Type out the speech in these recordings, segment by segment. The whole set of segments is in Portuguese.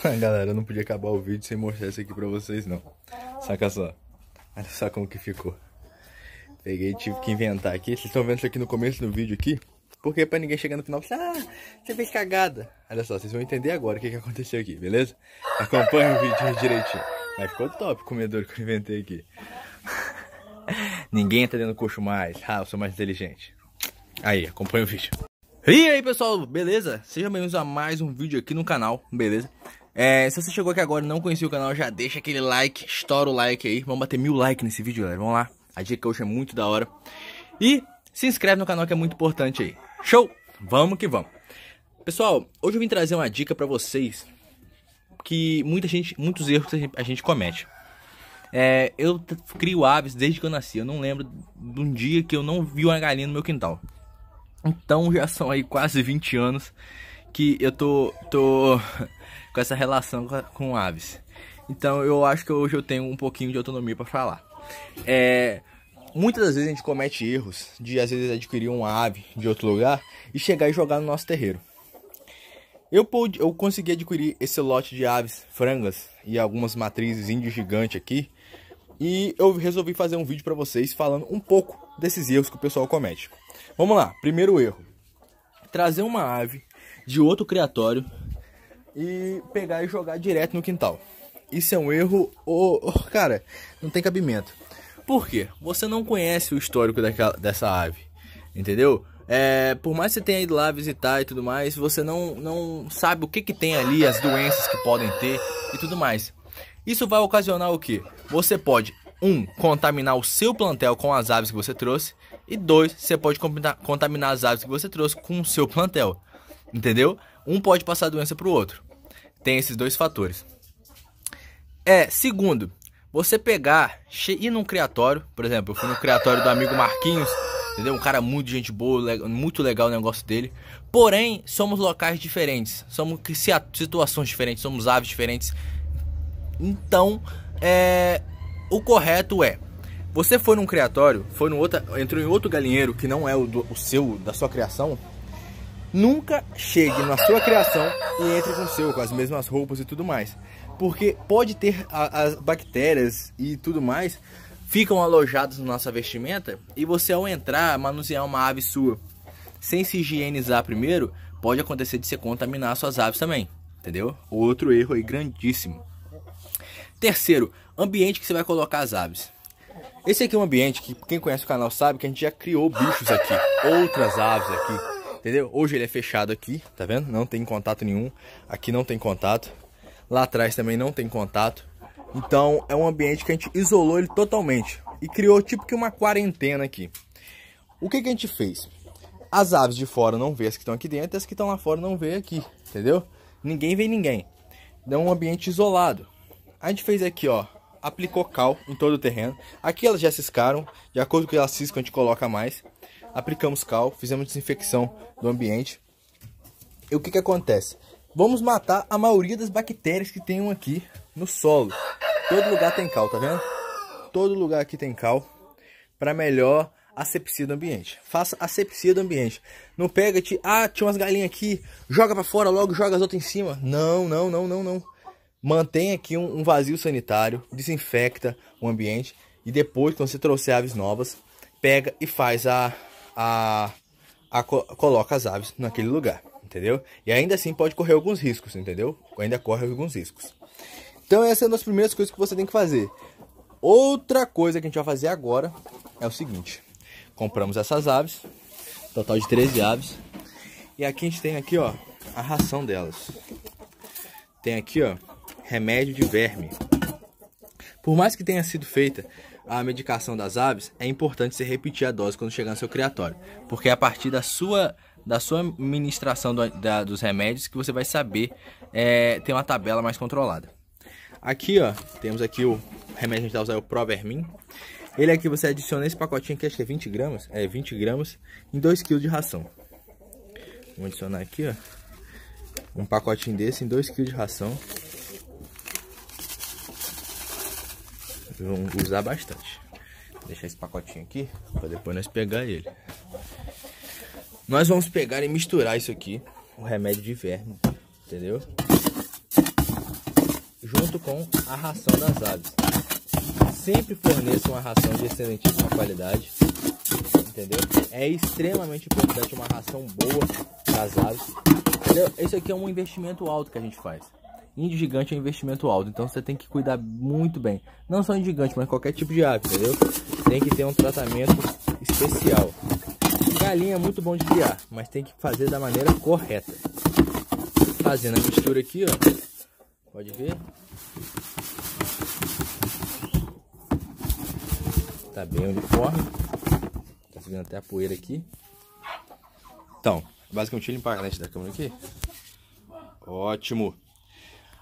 Galera, eu não podia acabar o vídeo sem mostrar isso aqui pra vocês, não. Saca só. Olha só como que ficou. Peguei e tive que inventar aqui. Vocês estão vendo isso aqui no começo do vídeo aqui? Porque pra ninguém chegar no final e falar, ah, você fez cagada. Olha só, vocês vão entender agora o que, que aconteceu aqui, beleza? Acompanhe o vídeo direitinho. Mas ficou top o comedor que eu inventei aqui. ninguém tá entra dentro do coxo mais. Ah, eu sou mais inteligente. Aí, acompanha o vídeo. E aí, pessoal, beleza? Sejam bem-vindos a mais um vídeo aqui no canal, beleza? É, se você chegou aqui agora e não conhecia o canal, já deixa aquele like, estoura o like aí. Vamos bater mil likes nesse vídeo, galera. Vamos lá. A dica hoje é muito da hora. E se inscreve no canal que é muito importante aí. Show! Vamos que vamos. Pessoal, hoje eu vim trazer uma dica para vocês que muita gente, muitos erros a gente comete. É, eu crio aves desde que eu nasci. Eu não lembro de um dia que eu não vi uma galinha no meu quintal. Então já são aí quase 20 anos que eu tô, tô com essa relação com, aves. Então eu acho que hoje eu tenho um pouquinho de autonomia para falar. É, muitas das vezes a gente comete erros de às vezes adquirir uma ave de outro lugar e chegar e jogar no nosso terreiro. Eu, pude, eu consegui adquirir esse lote de aves frangas e algumas matrizes índio gigante aqui. E eu resolvi fazer um vídeo para vocês falando um pouco desses erros que o pessoal comete. Vamos lá, primeiro erro. Trazer uma ave de outro criatório e pegar e jogar direto no quintal. Isso é um erro, oh, oh, cara, não tem cabimento. Por quê? Você não conhece o histórico daquela, dessa ave, entendeu? É, por mais que você tenha ido lá visitar e tudo mais, você não, não sabe o que, que tem ali, as doenças que podem ter e tudo mais. Isso vai ocasionar o que? Você pode, um, contaminar o seu plantel com as aves que você trouxe, e dois, você pode contaminar as aves que você trouxe com o seu plantel. Entendeu? Um pode passar a doença para o outro. Tem esses dois fatores. É, segundo, você pegar, ir num criatório, por exemplo, eu fui no criatório do amigo Marquinhos, entendeu? Um cara muito gente boa, muito legal o negócio dele. Porém, somos locais diferentes, somos situações diferentes, somos aves diferentes. Então, é, o correto é você foi num criatório, foi num outra, entrou em outro galinheiro que não é o, do, o seu da sua criação, Nunca chegue na sua criação e entre com o seu, com as mesmas roupas e tudo mais. Porque pode ter a, as bactérias e tudo mais ficam alojados na nossa vestimenta e você ao entrar manusear uma ave sua sem se higienizar primeiro, pode acontecer de você contaminar suas aves também, entendeu? Outro erro aí grandíssimo. Terceiro, ambiente que você vai colocar as aves. Esse aqui é um ambiente que quem conhece o canal sabe que a gente já criou bichos aqui, outras aves aqui, Entendeu? Hoje ele é fechado aqui, tá vendo? Não tem contato nenhum. Aqui não tem contato. Lá atrás também não tem contato. Então é um ambiente que a gente isolou ele totalmente. E criou tipo que uma quarentena aqui. O que, que a gente fez? As aves de fora não vê as que estão aqui dentro, as que estão lá fora não vê aqui, entendeu? Ninguém vê ninguém. Então, é um ambiente isolado. A gente fez aqui, ó, aplicou cal em todo o terreno. Aqui elas já ciscaram, de acordo com que elas ciscam a gente coloca mais aplicamos cal, fizemos desinfecção do ambiente. E o que, que acontece? Vamos matar a maioria das bactérias que tem aqui no solo. Todo lugar tem cal, tá vendo? Todo lugar aqui tem cal para melhor asepsia do ambiente. Faça asepsia do ambiente. Não pega, te, ah, tinha umas galinhas aqui, joga para fora logo, joga as outras em cima. Não, não, não, não, não. Mantém aqui um, um vazio sanitário, desinfecta o ambiente e depois, quando você trouxer aves novas, pega e faz a a, a, coloca as aves naquele lugar, entendeu? E ainda assim pode correr alguns riscos, entendeu? Ainda corre alguns riscos. Então essa é uma das primeiras coisas que você tem que fazer. Outra coisa que a gente vai fazer agora é o seguinte. Compramos essas aves, total de 13 aves. E aqui a gente tem aqui, ó, a ração delas. Tem aqui, ó, remédio de verme. Por mais que tenha sido feita a medicação das aves, é importante você repetir a dose quando chegar no seu criatório, porque é a partir da sua da sua administração do, da, dos remédios que você vai saber é, ter uma tabela mais controlada. Aqui, ó, temos aqui o remédio que a gente vai tá usar, é o Provermin. Ele aqui você adiciona esse pacotinho que acho que é 20 gramas, é 20 gramas, em 2 kg de ração. Vou adicionar aqui, ó, um pacotinho desse em 2 kg de ração. vão usar bastante. Vou deixar esse pacotinho aqui para depois nós pegar ele. Nós vamos pegar e misturar isso aqui, o remédio de verme, entendeu? Junto com a ração das aves. Sempre forneça uma ração de excelentíssima qualidade, entendeu? É extremamente importante uma ração boa para as aves, entendeu? Isso aqui é um investimento alto que a gente faz. Índio gigante é investimento alto, então você tem que cuidar muito bem. Não só índio gigante, mas qualquer tipo de ave, entendeu? Tem que ter um tratamento especial. Galinha é muito bom de criar, mas tem que fazer da maneira correta. Fazendo a mistura aqui, ó. Pode ver. Tá bem uniforme. Tá subindo até a poeira aqui. Então, basicamente limpar a lente da câmera aqui. Ótimo.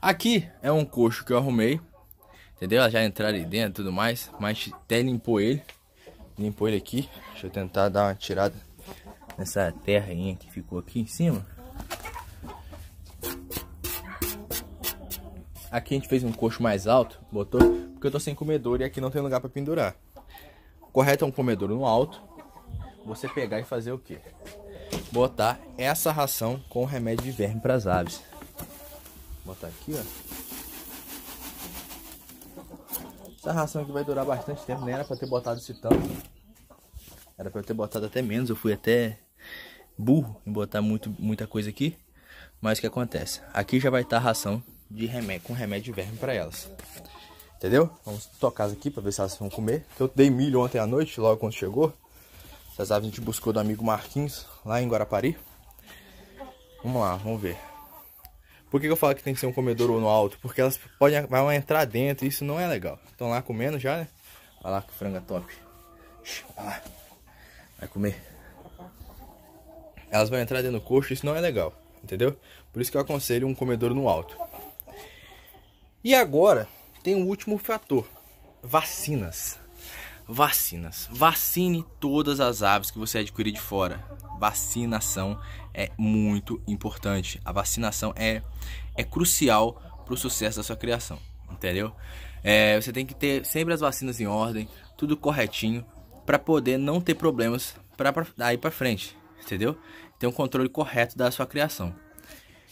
Aqui é um coxo que eu arrumei. Entendeu? já entraram ali dentro e tudo mais. Mas até limpou ele. Limpou ele aqui. Deixa eu tentar dar uma tirada nessa terrinha que ficou aqui em cima. Aqui a gente fez um coxo mais alto. Botou. Porque eu tô sem comedor e aqui não tem lugar pra pendurar. O correto é um comedor no alto. Você pegar e fazer o quê? Botar essa ração com remédio de verme para as aves. Botar aqui, ó. Essa ração aqui vai durar bastante tempo. Nem né? era pra ter botado esse tanto. Era pra eu ter botado até menos. Eu fui até burro em botar muito, muita coisa aqui. Mas o que acontece? Aqui já vai estar tá ração de remédio, com remédio de verme para elas. Entendeu? Vamos tocar as aqui para ver se elas vão comer. Eu dei milho ontem à noite, logo quando chegou. Essas aves a gente buscou do amigo Marquinhos, lá em Guarapari. Vamos lá, vamos ver. Por que eu falo que tem que ser um comedor no alto? Porque elas podem vão entrar dentro e isso não é legal. Estão lá comendo já, né? Olha lá que franga top. Olha lá. Vai comer. Elas vão entrar dentro do coxo, isso não é legal, entendeu? Por isso que eu aconselho um comedor no alto. E agora tem o um último fator: vacinas. Vacinas. Vacine todas as aves que você adquirir de fora vacinação é muito importante. A vacinação é, é crucial para o sucesso da sua criação, entendeu? É, você tem que ter sempre as vacinas em ordem, tudo corretinho, para poder não ter problemas para daí para frente, entendeu? Ter um controle correto da sua criação.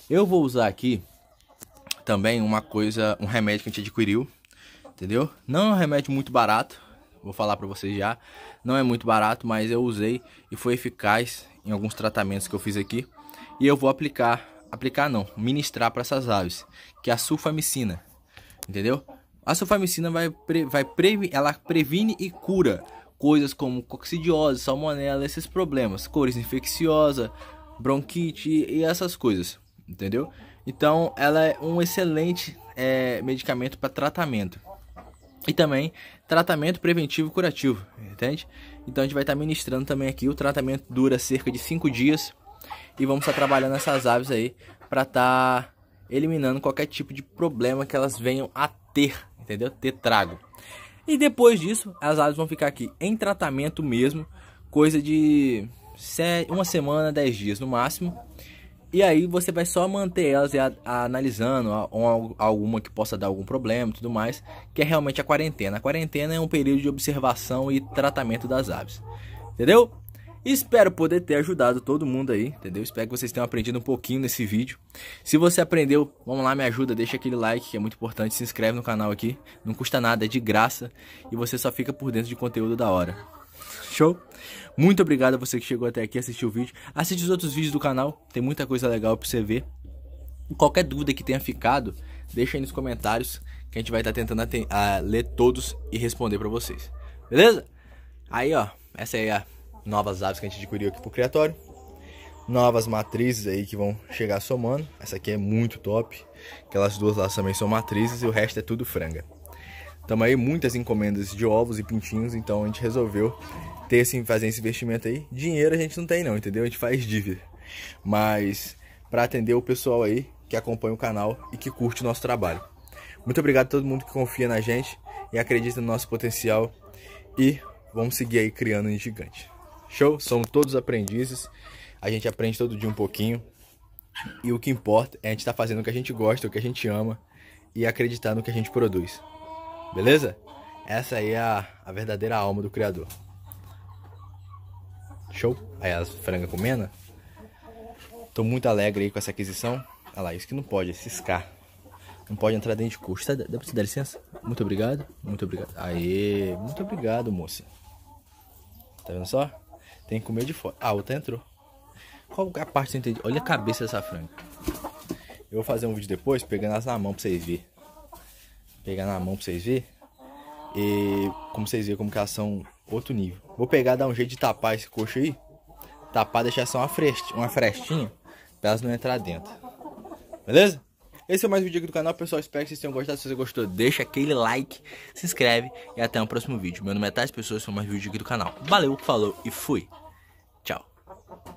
Eu vou usar aqui também uma coisa, um remédio que a gente adquiriu, entendeu? Não é um remédio muito barato, vou falar para vocês já. Não é muito barato, mas eu usei e foi eficaz em alguns tratamentos que eu fiz aqui. E eu vou aplicar, aplicar não, ministrar para essas aves, que é a sulfamicina, entendeu? A sulfamicina vai, vai previ, ela previne e cura coisas como coccidiose, salmonela, esses problemas, cores infecciosa, bronquite e, e essas coisas, entendeu? Então, ela é um excelente é, medicamento para tratamento e também tratamento preventivo curativo, entende? Então a gente vai estar tá ministrando também aqui. O tratamento dura cerca de 5 dias e vamos estar tá trabalhando essas aves aí para estar tá eliminando qualquer tipo de problema que elas venham a ter, entendeu? Ter trago. E depois disso, as aves vão ficar aqui em tratamento mesmo, coisa de uma semana, 10 dias no máximo. E aí você vai só manter elas a, a, analisando a, alguma que possa dar algum problema e tudo mais, que é realmente a quarentena. A quarentena é um período de observação e tratamento das aves. Entendeu? Espero poder ter ajudado todo mundo aí, entendeu? Espero que vocês tenham aprendido um pouquinho nesse vídeo. Se você aprendeu, vamos lá, me ajuda, deixa aquele like que é muito importante, se inscreve no canal aqui, não custa nada, é de graça e você só fica por dentro de conteúdo da hora. Show? Muito obrigado a você que chegou até aqui assistiu o vídeo. Assiste os outros vídeos do canal, tem muita coisa legal pra você ver. Qualquer dúvida que tenha ficado, deixa aí nos comentários que a gente vai estar tá tentando ler todos e responder para vocês. Beleza? Aí, ó, essa aí é a novas aves que a gente adquiriu aqui pro criatório. Novas matrizes aí que vão chegar somando. Essa aqui é muito top. Aquelas duas lá também são matrizes e o resto é tudo franga. Estamos aí muitas encomendas de ovos e pintinhos, então a gente resolveu ter esse, fazer esse investimento aí. Dinheiro a gente não tem não, entendeu? A gente faz dívida. Mas para atender o pessoal aí que acompanha o canal e que curte o nosso trabalho. Muito obrigado a todo mundo que confia na gente e acredita no nosso potencial e vamos seguir aí criando um gigante. Show? Somos todos aprendizes. A gente aprende todo dia um pouquinho. E o que importa é a gente estar tá fazendo o que a gente gosta, o que a gente ama e acreditar no que a gente produz. Beleza? Essa aí é a, a verdadeira alma do criador. Show? Aí as frangas comendo. Tô muito alegre aí com essa aquisição. Olha lá, isso que não pode, é ciscar. Não pode entrar dentro de curso. Tá, dá pra te dar licença? Muito obrigado. Muito obrigado. Aê, muito obrigado, moça. Tá vendo só? Tem que comer de fora. Ah, outra entrou. Qual é a parte que você Olha a cabeça dessa franga. Eu vou fazer um vídeo depois pegando as na mão pra vocês verem. Pegar na mão pra vocês verem. E como vocês verem, como que elas são outro nível. Vou pegar, dar um jeito de tapar esse coxo aí. Tapar, deixar só uma, frest, uma frestinha pra elas não entrar dentro. Beleza? Esse é mais um vídeo aqui do canal, pessoal. Espero que vocês tenham gostado. Se você gostou, deixa aquele like, se inscreve e até o próximo vídeo. Meu nome é Tais Pessoas, esse foi é mais um vídeo aqui do canal. Valeu, falou e fui. Tchau.